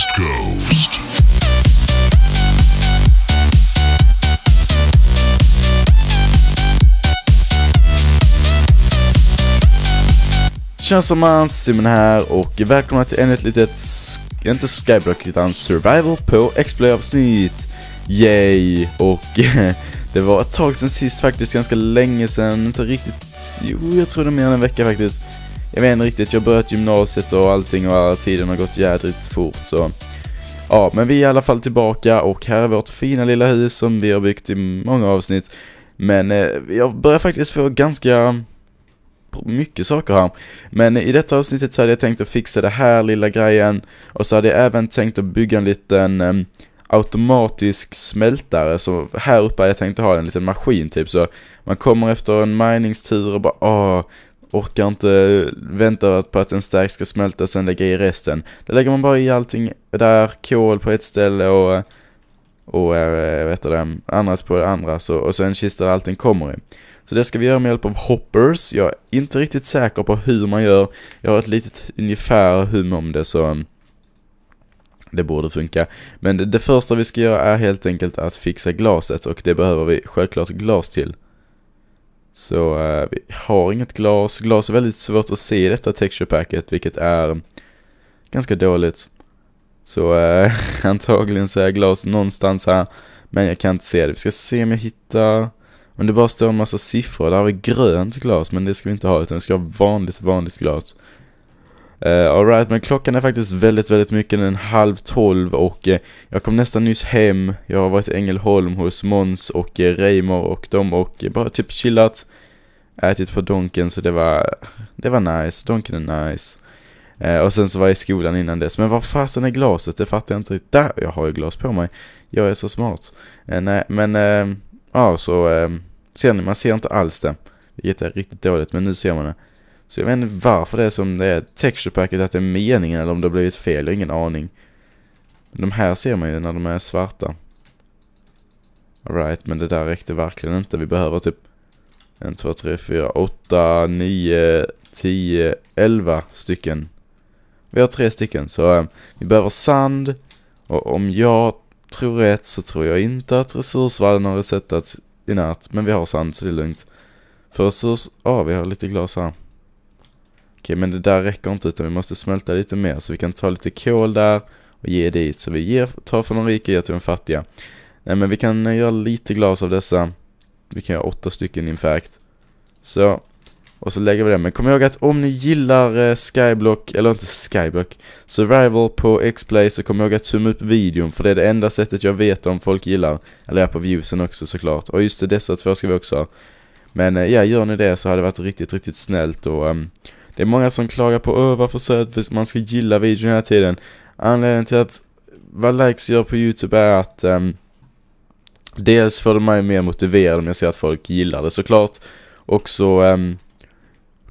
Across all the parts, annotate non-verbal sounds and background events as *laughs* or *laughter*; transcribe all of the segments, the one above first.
East Coast. Tjena sammans, Simon här och välkomna till ännu ett litet, inte skyblock utan survival på x avsnitt. Yay! Och *laughs* det var ett tag sen sist faktiskt, ganska länge sen. inte riktigt, jo jag tror det är mer än en vecka faktiskt jag vet inte riktigt, jag börjat gymnasiet och allting och tiden har gått jädrigt fort så Ja, men vi är i alla fall tillbaka och här är vårt fina lilla hus som vi har byggt i många avsnitt Men eh, jag börjar faktiskt få ganska mycket saker här Men i detta avsnittet så hade jag tänkt att fixa det här lilla grejen Och så hade jag även tänkt att bygga en liten eh, automatisk smältare, så här uppe hade jag tänkt ha en liten maskin typ så man kommer efter en miningstur och bara åh, Orkar inte vänta på att en stark ska smälta och sen lägga i resten. Där lägger man bara i allting där, kol på ett ställe och, och äh, eh, vet du det, annat på det andra. Så, och sen kistar allting kommer i. Så det ska vi göra med hjälp av hoppers. Jag är inte riktigt säker på hur man gör. Jag har ett litet ungefär hum om det så mm, det borde funka. Men det, det första vi ska göra är helt enkelt att fixa glaset och det behöver vi självklart glas till. Så eh, vi har inget glas. Glas är väldigt svårt att se i detta texture packet, vilket är ganska dåligt. Så eh, *laughs* antagligen så är glas någonstans här, men jag kan inte se det. Vi ska se om jag hittar, om det bara står en massa siffror. Där har vi grönt glas, men det ska vi inte ha, utan vi ska ha vanligt, vanligt glas. Uh, Alright, men klockan är faktiskt väldigt, väldigt mycket, den är en halv tolv och uh, jag kom nästan nyss hem. Jag har varit i Ängelholm hos Mons och uh, Reimar och dem och uh, bara typ chillat, ätit på Donken så det var, det var nice, Donken är nice. och sen så var jag i skolan innan dess, men var fasen är glaset? Det fattar jag inte Där, jag har ju glas på mig. Jag är så smart. nej, men ja, så ser ni, man ser inte alls det. Vilket är riktigt dåligt, men nu ser man det. Så jag vet inte varför det är som det är. Texture packet, att det är meningen eller om det har blivit fel, jag har ingen aning. De här ser man ju när de är svarta. Alright, men det där räckte verkligen inte. Vi behöver typ 1, 2, 3, 4, 8, 9, 10, 11 stycken. Vi har tre stycken, så äh, vi behöver sand. Och om jag tror rätt så tror jag inte att resursvallen har resetats i natt. Men vi har sand så det är lugnt. För resurs... Ja, ah, vi har lite glas här okej men det där räcker inte utan vi måste smälta lite mer så vi kan ta lite kol där och ge dit. Så vi ger, tar från de rika och ger till de fattiga. Nej men vi kan eh, göra lite glas av dessa. Vi kan göra åtta stycken in Så, och så lägger vi det. Men kom ihåg att om ni gillar eh, Skyblock, eller inte Skyblock, Survival på X-Play så kom ihåg att tumma upp videon för det är det enda sättet jag vet om folk gillar. Eller är på viewsen också såklart. Och just det, dessa två ska vi också ha. Men eh, ja, gör ni det så hade det varit riktigt, riktigt snällt och um, det är många som klagar på öh, varför att man ska gilla videon hela tiden. Anledningen till att vad likes gör på YouTube är att um, dels får det mig mer motiverad om jag ser att folk gillar det såklart. Och så um,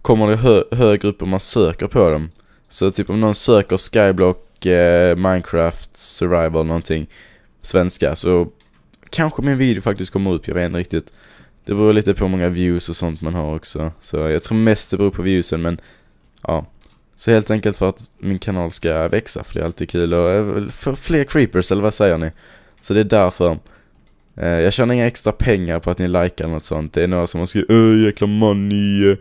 kommer det hö högre upp om man söker på dem. Så typ om någon söker Skyblock, eh, Minecraft, Survival någonting svenska så kanske min video faktiskt kommer upp, jag vet inte riktigt. Det beror lite på hur många views och sånt man har också. Så jag tror mest det beror på viewsen men Ja. Så helt enkelt för att min kanal ska växa, för det är alltid kul och eh, för fler creepers, eller vad säger ni? Så det är därför eh, jag tjänar inga extra pengar på att ni likar något sånt. Det är några som har skrivit Öh jäkla money,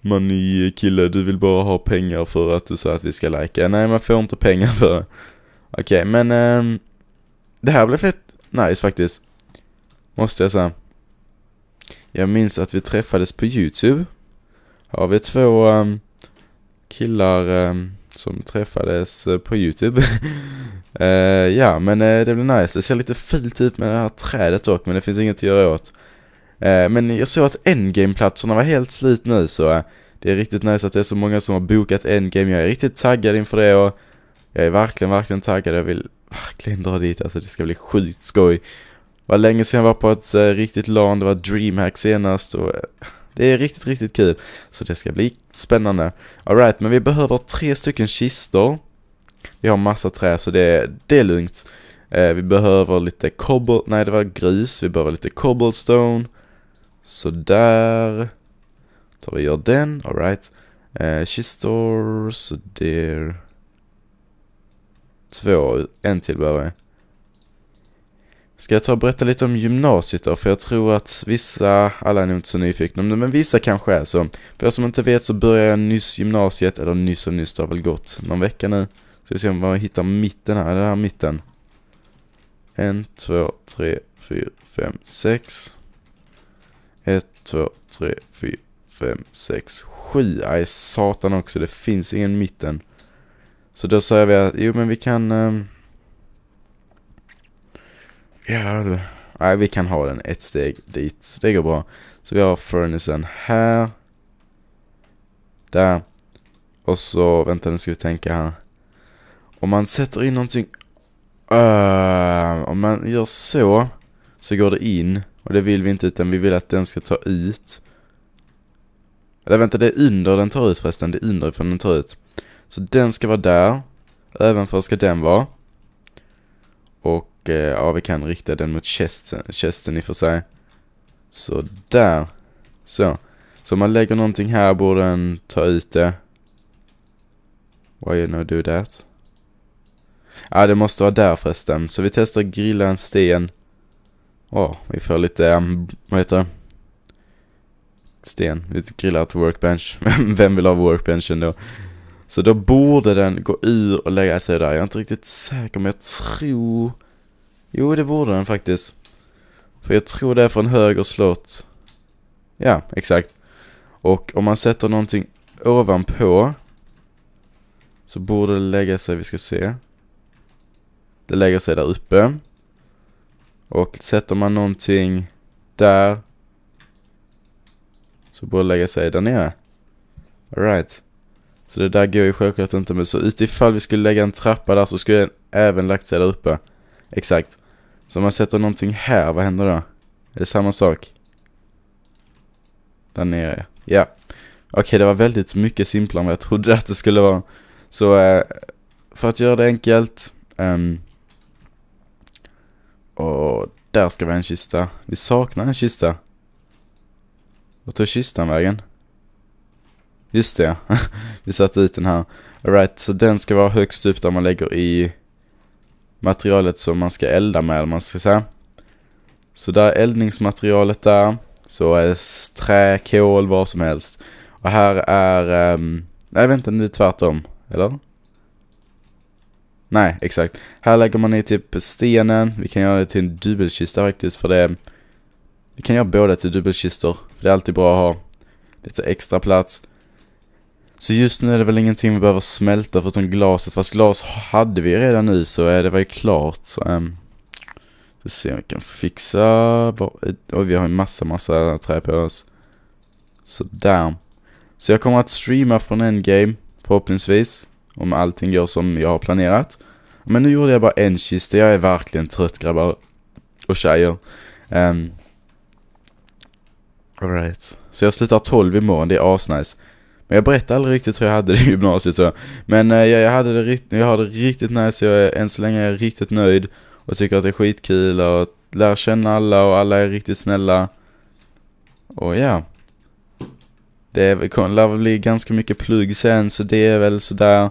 money kille, du vill bara ha pengar för att du sa att vi ska likea' Nej man får inte pengar för det. Okej okay, men ähm, det här blev fett nice faktiskt. Måste jag säga. Jag minns att vi träffades på YouTube. Har vi två ähm, killar ehm, som träffades eh, på YouTube. *laughs* eh, ja, men eh, det blir nice. Det ser lite fult ut med det här trädet dock, men det finns inget att göra åt. Eh, men jag såg att endgame-platserna var helt slut nu, så det är riktigt nice att det är så många som har bokat endgame. Jag är riktigt taggad inför det och jag är verkligen, verkligen taggad. Jag vill verkligen dra dit, alltså det ska bli sjukt skoj. Det var länge sedan jag var på ett riktigt LAN, det var DreamHack senast och det är riktigt, riktigt kul. Så det ska bli spännande. Alright, men vi behöver tre stycken kistor. Vi har massa trä så det, det är lugnt. Eh, vi behöver lite cobble, nej det var gris, vi behöver lite cobblestone. Så där tar vi och gör den, alright. Eh, kistor, så där. Två, en till behöver jag. Ska jag ta och berätta lite om gymnasiet då? För jag tror att vissa, alla är nog inte så nyfikna men vissa kanske är så. För jag som inte vet så börjar jag nyss gymnasiet, eller nyss och nyss, det har väl gått någon vecka nu. Ska vi se om jag hittar mitten här, är det här mitten? En, två, tre, fyra, fem, sex. Ett, två, tre, fyra, fem, sex, sju. Aj, satan också, det finns ingen mitten. Så då säger vi att, jo men vi kan... Um, Ja, Jävlar. Nej, vi kan ha den ett steg dit. Så det går bra. Så vi har furnisen här. Där. Och så, vänta nu ska vi tänka här. Om man sätter in någonting. Uh, om man gör så. Så går det in. Och det vill vi inte utan vi vill att den ska ta ut. Eller vänta, det är under den tar ut förresten. Det är underifrån den tar ut. Så den ska vara där. Även för ska den vara. Och och eh, ja, vi kan rikta den mot kästen, i och för sig. Så där. Så. Så om man lägger någonting här borde den ta ut det. Why you no do that? Ja, det måste vara där förresten. Så vi testar att grilla en sten. Åh, oh, vi får lite, um, vad heter det? Sten. Vi grillar ett workbench. *laughs* Vem vill ha workbenchen då? Så då borde den gå ur och lägga sig där. Jag är inte riktigt säker, men jag tror... Jo, det borde den faktiskt. För jag tror det är från höger slott. Ja, exakt. Och om man sätter någonting ovanpå så borde det lägga sig, vi ska se. Det lägger sig där uppe. Och sätter man någonting där så borde det lägga sig där nere. Alright. Så det där går ju självklart inte med. Så utifall vi skulle lägga en trappa där så skulle den även lagt sig där uppe. Exakt. Så om jag sätter någonting här, vad händer då? Är det samma sak? Där nere, ja. Okej, det var väldigt mycket simplare än vad jag trodde att det skulle vara. Så eh, för att göra det enkelt. Um, och där ska vi ha en kista. Vi saknar en kista. Vart tog kistan vägen? Just det, *laughs* vi satte ut den här. Alright, så den ska vara högst upp där man lägger i materialet som man ska elda med, eller man ska säga. Så där är eldningsmaterialet där. Så är trä, kol, vad som helst. Och här är... Um, nej, vänta nu tvärtom. Eller? Nej, exakt. Här lägger man i typ stenen. Vi kan göra det till en dubbelkista faktiskt för det... Vi kan göra båda till dubbelkistor. För det är alltid bra att ha lite extra plats. Så just nu är det väl ingenting vi behöver smälta förutom glaset. Fast glas hade vi redan nu så eh, det var ju klart. Så, um, vi se om vi kan fixa. Och eh, vi har en massa, massa trä på oss. Sådär. Så jag kommer att streama från Endgame förhoppningsvis. Om allting går som jag har planerat. Men nu gjorde jag bara en kista. Jag är verkligen trött grabbar och tjejer. Um, Alright. Så jag slutar 12 imorgon, det är asnice. Men jag berättade aldrig riktigt hur jag hade det i gymnasiet så. Men eh, jag, jag hade det riktigt, jag har det riktigt nice, jag är, än så länge är jag riktigt nöjd och tycker att det är skitkul och lär känna alla och alla är riktigt snälla. Och ja. Det kommer väl bli ganska mycket plugg sen så det är väl sådär.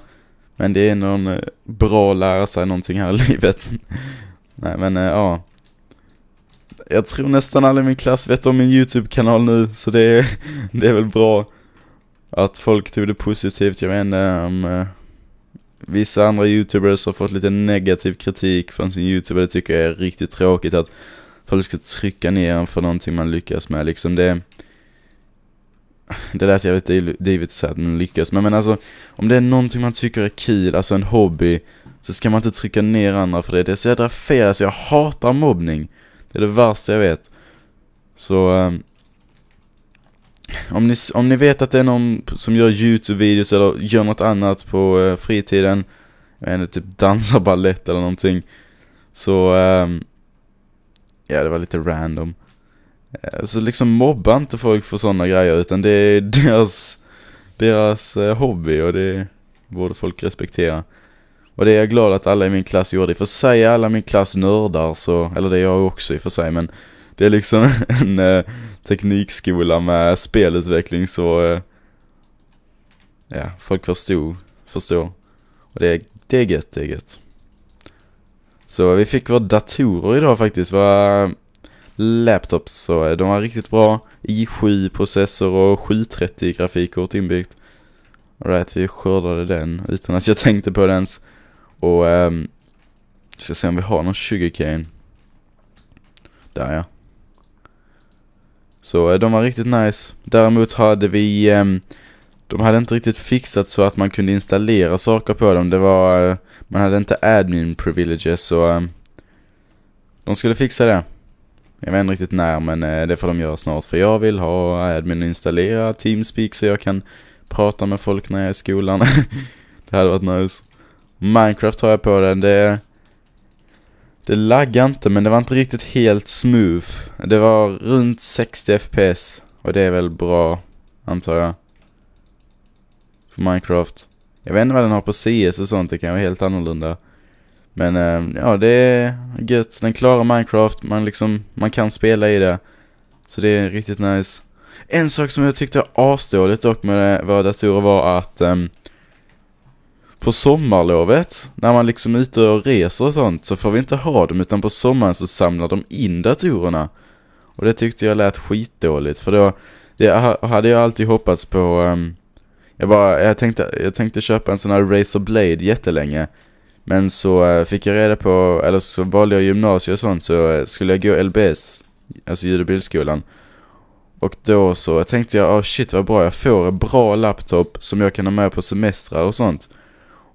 Men det är någon eh, bra att lära sig någonting här i *laughs* livet. Nej men eh, ja. Jag tror nästan alla i min klass vet om min YouTube-kanal nu så det är, *laughs* det är väl bra att folk tog det positivt, jag vet inte om eh, vissa andra youtubers har fått lite negativ kritik från sin youtuber, det tycker jag är riktigt tråkigt att folk ska trycka ner en för någonting man lyckas med liksom det det lät jävligt divigt så att man lyckas, med men alltså om det är någonting man tycker är kul, alltså en hobby så ska man inte trycka ner andra för det, det är så jädra fel, alltså jag hatar mobbning det är det värsta jag vet så ehm, om ni, om ni vet att det är någon som gör YouTube-videos eller gör något annat på uh, fritiden, jag vet typ dansar ballett eller någonting, så... Um, ja, det var lite random. Eh, så liksom mobba inte folk för sådana grejer utan det är *laughs* deras, deras eh, hobby och det borde folk respektera. Och det är jag glad att alla i min klass gjorde. I för sig är alla i min klass nördar så, eller det är jag också i och för sig men det är liksom *laughs* en eh, teknikskola med spelutveckling så, eh, ja, folk förstod, förstår. Och det är, det är gött, det är gött. Så vi fick våra datorer idag faktiskt, våra eh, laptops, så eh, de var riktigt bra. i7-processor och 730 grafikkort inbyggt. Alright, vi skördade den utan att jag tänkte på den ens. Och, um, ska se om vi har någon sugarcane. Där ja. Så eh, de var riktigt nice. Däremot hade vi, ehm, de hade inte riktigt fixat så att man kunde installera saker på dem. Det var, eh, man hade inte admin privileges så ehm, de skulle fixa det. Jag vet inte riktigt när men eh, det får de göra snart för jag vill ha admin installera Teamspeak så jag kan prata med folk när jag är i skolan. *laughs* det hade varit nice. Minecraft har jag på den. Det är det laggade inte men det var inte riktigt helt smooth. Det var runt 60 FPS och det är väl bra, antar jag. För Minecraft. Jag vet inte vad den har på CS och sånt, det kan vara helt annorlunda. Men eh, ja, det är gött. Den klarar Minecraft, man liksom, man kan spela i det. Så det är riktigt nice. En sak som jag tyckte var asdåligt dock med våra datorer var att um, på sommarlovet, när man liksom är ute och reser och sånt, så får vi inte ha dem utan på sommaren så samlar de in datorerna. Och det tyckte jag lät skitdåligt för då, det hade jag alltid hoppats på, um, jag bara, jag tänkte, jag tänkte köpa en sån här Razer Blade jättelänge. Men så uh, fick jag reda på, eller så valde jag gymnasiet och sånt så uh, skulle jag gå LBS, alltså ljud och bildskolan. Och då så tänkte jag, oh shit vad bra, jag får en bra laptop som jag kan ha med på semestrar och sånt.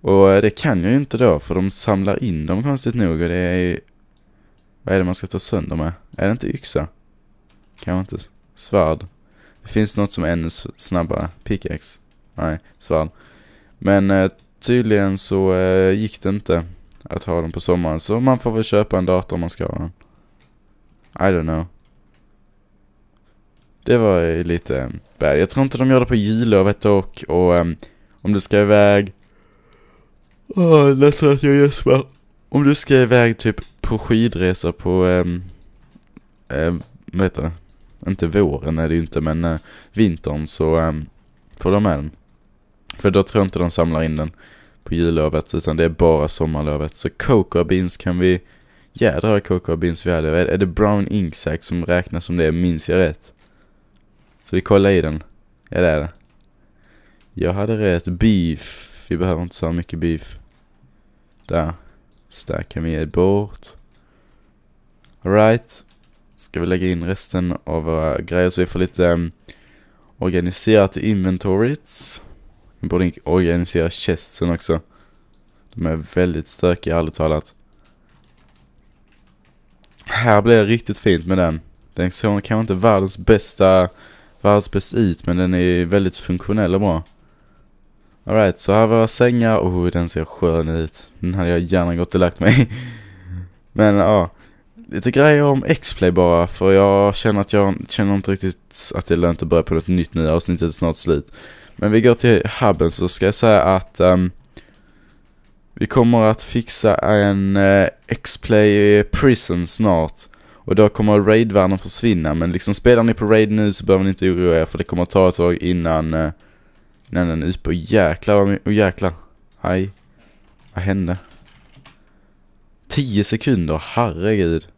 Och eh, det kan jag ju inte då, för de samlar in dem konstigt nog och det är Vad är det man ska ta sönder med? Är det inte yxa? Kanske inte. Svärd. Det finns något som är ännu snabbare. Pickaxe. Nej, svärd. Men eh, tydligen så eh, gick det inte att ha dem på sommaren, så man får väl köpa en dator om man ska ha den. I don't know. Det var ju lite eh, bad. Jag tror inte de gör det på jullovet och, och eh, um, om du ska iväg Åh, nästan att jag gäspar. Om du ska iväg typ på skidresa på, ehm, ehm, vad heter det? Inte våren är det ju inte, men eh, vintern så ehm, får de med den. För då tror jag inte de samlar in den på jullovet, utan det är bara sommarlovet. Så cocoa beans kan vi, jädrar vad cocoa beans vi hade. Är, är det brown inksack som räknas som det, minns jag rätt? Så vi kollar i den. Ja, det är det. Jag hade rätt beef vi behöver inte så mycket beef. Där. Stacken vi är bort. Alright. Ska vi lägga in resten av våra grejer så vi får lite um, organiserat inventories. Vi borde organisera chestsen också. De är väldigt stökiga ärligt talat. Här blir det riktigt fint med den. Den är kanske inte världens bästa, världens bäst it men den är väldigt funktionell och bra. Alright, så här var våra sängar. Oh, den ser skön ut. Den hade jag gärna gått och lagt mig *laughs* Men ja, lite grejer om X-Play bara. För jag känner att jag känner inte riktigt att det är lönt att börja på något nytt nu. Avsnittet är snart slut. Men vi går till hubben så ska jag säga att um, vi kommer att fixa en uh, X-Play Prison snart. Och då kommer raid försvinna. Men liksom spelar ni på Raid nu så behöver ni inte oroa er för det kommer ta ett tag innan uh, Nej, den nyper. Jäklar, och jäklar. Aj. Vad hände? 10 sekunder, herregud.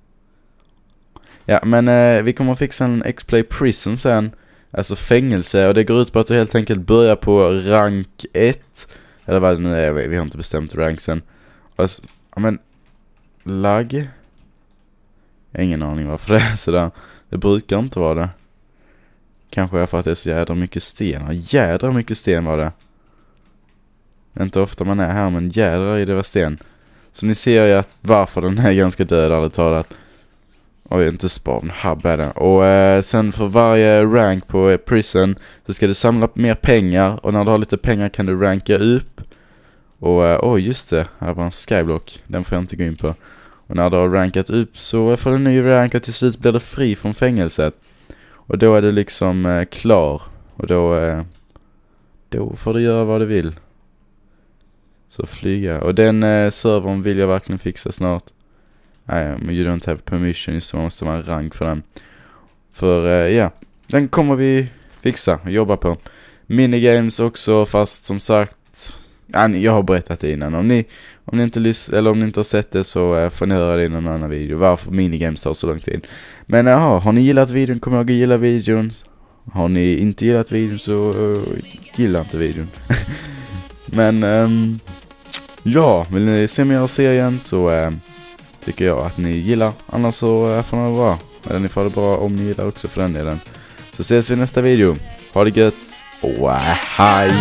Ja, men eh, vi kommer att fixa en X-Play Prison sen. Alltså fängelse, och det går ut på att du helt enkelt börjar på rank 1. Eller vad det nu är, vi har inte bestämt rank sen. Alltså, ja men... Lagg? Jag har ingen aning varför det är sådär. Det brukar inte vara det. Kanske är för att det är så jädra mycket sten. jädra mycket sten var det. Inte ofta man är här, men jädra i det var sten. Så ni ser ju att varför den är ganska död, ärligt talat. Oj, inte spawn, hub är den. Och eh, sen för varje rank på eh, prison så ska du samla mer pengar och när du har lite pengar kan du ranka upp. Och eh, oj, just det, här var en skyblock, den får jag inte gå in på. Och när du har rankat upp så får du en ny rank och till slut blir du fri från fängelset. Och då är du liksom eh, klar. Och då, eh, då får du göra vad du vill. Så flyga. Och den eh, servern vill jag verkligen fixa snart. Nej, men you don't have permission så man måste vara rank för den. För eh, ja, den kommer vi fixa och jobba på. Minigames också fast som sagt ja, jag har berättat det innan. Om ni, om ni, inte, lys eller om ni inte har sett det så eh, får ni höra det i någon annan video. Varför minigames tar så lång tid. Men eh, jaha, har ni gillat videon, kom ihåg att gilla videon. Har ni inte gillat videon så uh, gilla inte videon. *laughs* Men um, ja, vill ni se mer av serien så uh, tycker jag att ni gillar. Annars så uh, får ni ha det bra. Eller ni får det bra om ni gillar också för den delen. Så ses vi i nästa video. Ha det gött och hej!